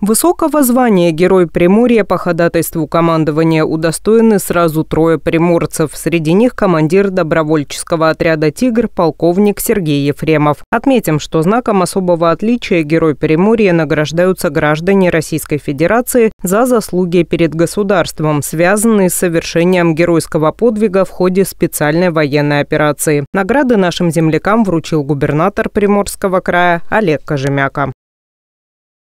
Высокого звания Герой Приморья по ходатайству командования удостоены сразу трое приморцев. Среди них командир добровольческого отряда «Тигр» полковник Сергей Ефремов. Отметим, что знаком особого отличия Герой Приморья награждаются граждане Российской Федерации за заслуги перед государством, связанные с совершением геройского подвига в ходе специальной военной операции. Награды нашим землякам вручил губернатор Приморского края Олег Кожемяка.